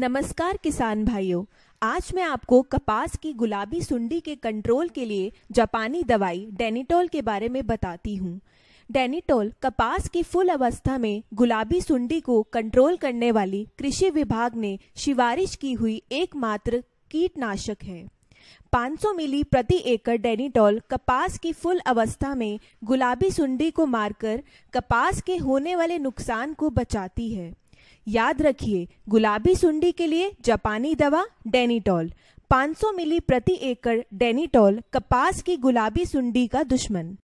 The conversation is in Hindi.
नमस्कार किसान भाइयों आज मैं आपको कपास की गुलाबी सुंडी के कंट्रोल के लिए जापानी दवाई डेनिटोल के बारे में बताती हूँ डेनिटोल कपास की फुल अवस्था में गुलाबी सुंडी को कंट्रोल करने वाली कृषि विभाग ने सिफारिश की हुई एकमात्र कीटनाशक है 500 मिली प्रति एकड़ डेनिटोल कपास की फुल अवस्था में गुलाबी सुंडी को मारकर कपास के होने वाले नुकसान को बचाती है याद रखिए गुलाबी सुंडी के लिए जापानी दवा डेनिटॉल 500 मिली प्रति एकड़ डेनिटॉल कपास की गुलाबी सुंडी का दुश्मन